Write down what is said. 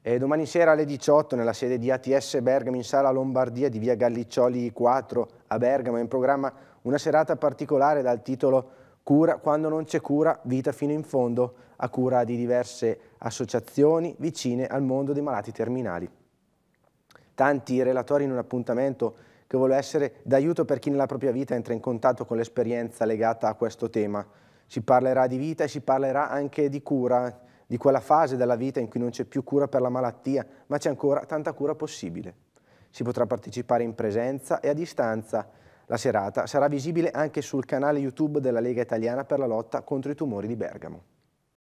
E domani sera alle 18 nella sede di ATS Bergamo in Sala Lombardia di via Galliccioli 4 a Bergamo è in programma una serata particolare dal titolo Cura quando non c'è cura, vita fino in fondo, a cura di diverse associazioni vicine al mondo dei malati terminali. Tanti relatori in un appuntamento che vuole essere d'aiuto per chi nella propria vita entra in contatto con l'esperienza legata a questo tema. Si parlerà di vita e si parlerà anche di cura, di quella fase della vita in cui non c'è più cura per la malattia, ma c'è ancora tanta cura possibile. Si potrà partecipare in presenza e a distanza. La serata sarà visibile anche sul canale YouTube della Lega Italiana per la lotta contro i tumori di Bergamo.